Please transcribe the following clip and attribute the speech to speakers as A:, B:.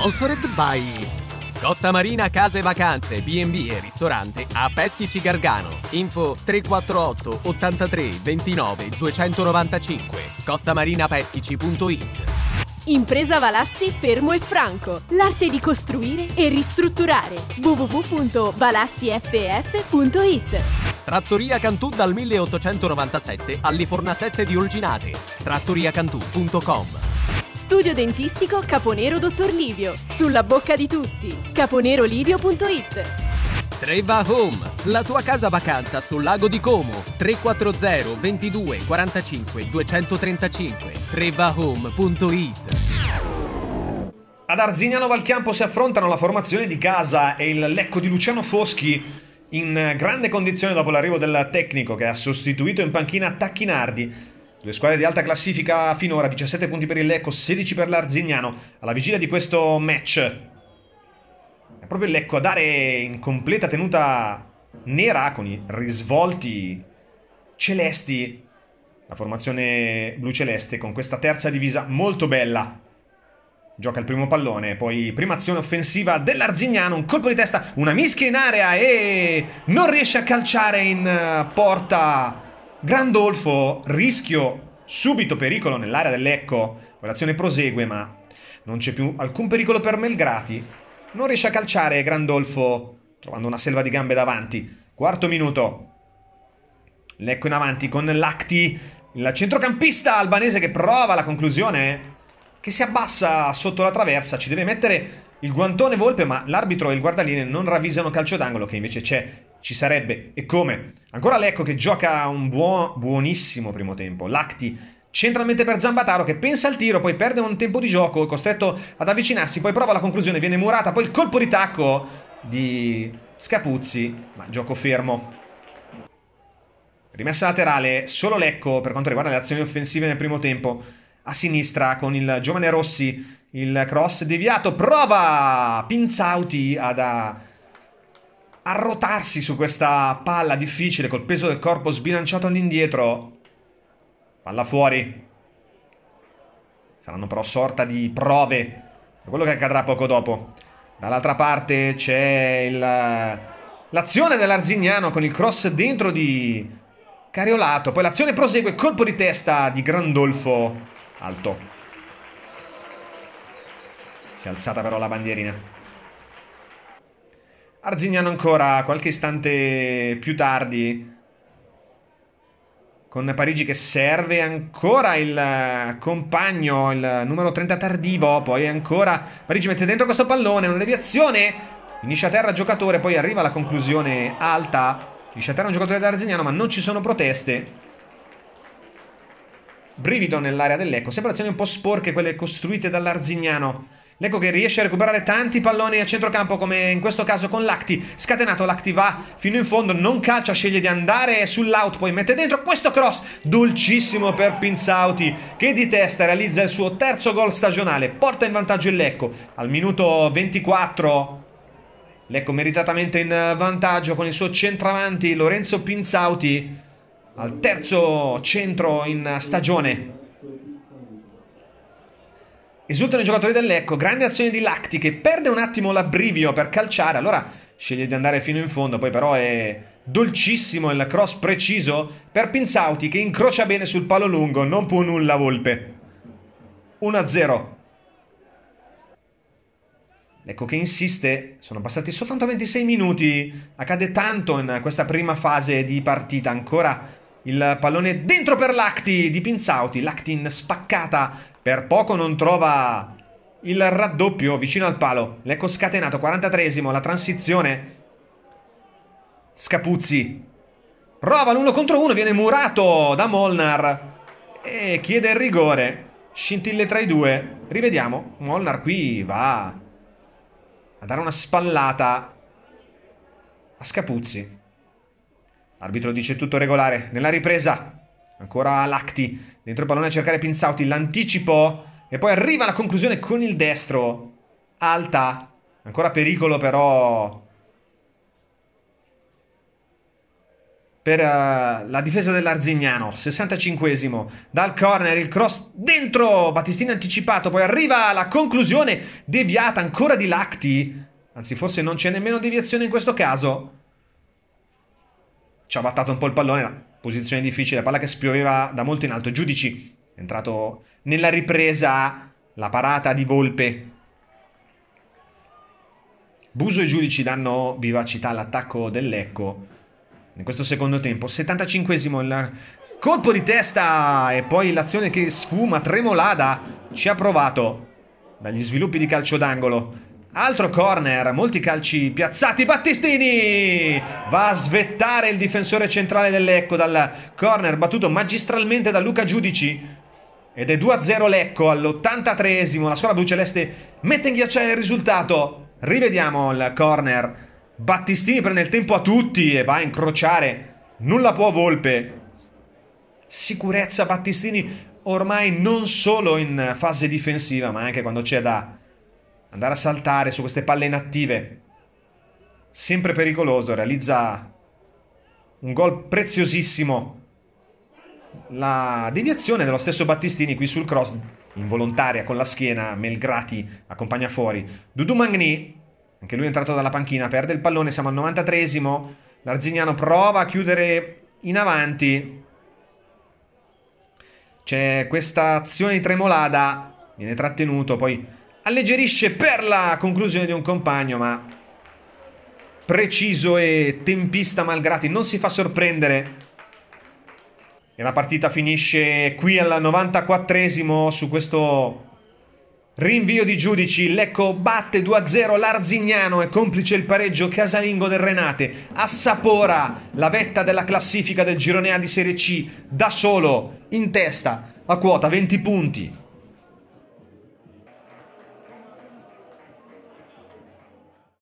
A: Sponsored by Costa Marina Case Vacanze, B&B e Ristorante a Peschici Gargano. Info 348 83 29 295 costamarinapeschici.it Impresa Valassi Fermo e Franco. L'arte di costruire e ristrutturare. www.valassiff.it Trattoria Cantù dal 1897 alle Fornasette di Olginate. trattoriacantù.com Studio dentistico Caponero Dottor Livio. Sulla bocca di tutti. Caponerolivio.it Treva Home, la tua casa vacanza sul lago di Como. 340 22 45 235 trevahome.it Ad Arzignano Valcampo si affrontano la formazione di casa e il lecco di Luciano Foschi in grande condizione dopo l'arrivo del tecnico che ha sostituito in panchina Tacchinardi. Due squadre di alta classifica finora, 17 punti per il Lecco, 16 per l'Arzignano. Alla vigilia di questo match è proprio il Lecco a dare in completa tenuta nera con i risvolti celesti. La formazione blu-celeste con questa terza divisa molto bella. Gioca il primo pallone, poi prima azione offensiva dell'Arzignano, un colpo di testa, una mischia in area e non riesce a calciare in eh, porta Grandolfo, rischio, subito pericolo nell'area dell'Ecco. L'azione prosegue, ma non c'è più alcun pericolo per Melgrati. Non riesce a calciare Grandolfo, trovando una selva di gambe davanti. Quarto minuto. L'Ecco in avanti con Lacti, il centrocampista albanese che prova la conclusione, che si abbassa sotto la traversa, ci deve mettere il guantone Volpe, ma l'arbitro e il guardaline non ravvisano calcio d'angolo, che invece c'è ci sarebbe. E come? Ancora Lecco che gioca un buon, buonissimo primo tempo. Lacti centralmente per Zambataro che pensa al tiro, poi perde un tempo di gioco, è costretto ad avvicinarsi, poi prova la conclusione, viene murata, poi il colpo di tacco di Scapuzzi, ma gioco fermo. Rimessa laterale, solo Lecco per quanto riguarda le azioni offensive nel primo tempo. A sinistra con il giovane Rossi, il cross deviato, prova Pinzauti ad arrotarsi su questa palla difficile col peso del corpo sbilanciato all'indietro. Palla fuori. Saranno però sorta di prove per quello che accadrà poco dopo. Dall'altra parte c'è l'azione dell'Arzignano con il cross dentro di Cariolato. Poi l'azione prosegue, colpo di testa di Grandolfo Alto. Si è alzata però la bandierina. Arzignano ancora qualche istante più tardi. Con Parigi che serve ancora il compagno, il numero 30 tardivo. Poi ancora Parigi mette dentro questo pallone, una deviazione. Finisce a terra giocatore, poi arriva alla conclusione alta. Finisce a terra un giocatore d'Arzignano, ma non ci sono proteste brivido nell'area dell'Ecco. Separazioni un po' sporche quelle costruite dall'Arzignano. Leggo che riesce a recuperare tanti palloni a centrocampo come in questo caso con Lacti. Scatenato, Lacti va fino in fondo, non calcia, sceglie di andare sull'out, poi mette dentro questo cross dolcissimo per Pinzauti che di testa realizza il suo terzo gol stagionale. Porta in vantaggio il Lecco al minuto 24. Lecco meritatamente in vantaggio con il suo centravanti Lorenzo Pinzauti al terzo centro in stagione. Esultano i giocatori dell'Ecco, grande azione di Lacti che perde un attimo l'abbrivio per calciare, allora sceglie di andare fino in fondo, poi però è dolcissimo il cross preciso per Pinzauti che incrocia bene sul palo lungo, non può nulla Volpe. 1-0. Lecco che insiste, sono passati soltanto 26 minuti, accade tanto in questa prima fase di partita, ancora il pallone dentro per Lacti di Pinzauti. Lactin spaccata. Per poco non trova il raddoppio vicino al palo. L'eco scatenato. 43esimo. La transizione. Scapuzzi. Prova l'uno contro uno. Viene murato da Molnar. E chiede il rigore. Scintille tra i due. Rivediamo. Molnar qui va a dare una spallata a Scapuzzi. Arbitro dice tutto regolare. Nella ripresa. Ancora Lacti. Dentro il pallone a cercare Pinzauti. L'anticipo. E poi arriva la conclusione con il destro. Alta. Ancora pericolo però. Per uh, la difesa dell'Arzignano. 65esimo. Dal corner il cross dentro. Battistini anticipato. Poi arriva la conclusione. Deviata ancora di Lacti. Anzi forse non c'è nemmeno deviazione in questo caso ci ha battato un po' il pallone, posizione difficile, palla che spioveva da molto in alto. Giudici è entrato nella ripresa, la parata di Volpe. Buso e Giudici danno vivacità all'attacco dell'Ecco in questo secondo tempo. 75esimo il colpo di testa e poi l'azione che sfuma, tremolada, ci ha provato dagli sviluppi di calcio d'angolo. Altro corner, molti calci piazzati, Battistini va a svettare il difensore centrale dell'Ecco dal corner battuto magistralmente da Luca Giudici ed è 2-0 l'Ecco all'83esimo, la squadra blu celeste mette in ghiacciaio il risultato, rivediamo il corner, Battistini prende il tempo a tutti e va a incrociare, nulla può Volpe, sicurezza Battistini ormai non solo in fase difensiva ma anche quando c'è da andare a saltare su queste palle inattive, sempre pericoloso, realizza un gol preziosissimo. La deviazione dello stesso Battistini qui sul cross, involontaria con la schiena, Melgrati accompagna fuori. Dudu Magni, anche lui è entrato dalla panchina, perde il pallone, siamo al 93esimo. Larzignano prova a chiudere in avanti. C'è questa azione di tremolada, viene trattenuto, poi alleggerisce per la conclusione di un compagno, ma preciso e tempista Malgrati non si fa sorprendere. E la partita finisce qui al 94esimo su questo rinvio di giudici. Lecco batte 2-0 l'Arzignano e complice il pareggio casalingo del Renate. Assapora la vetta della classifica del girone A di Serie C da solo in testa a quota 20 punti.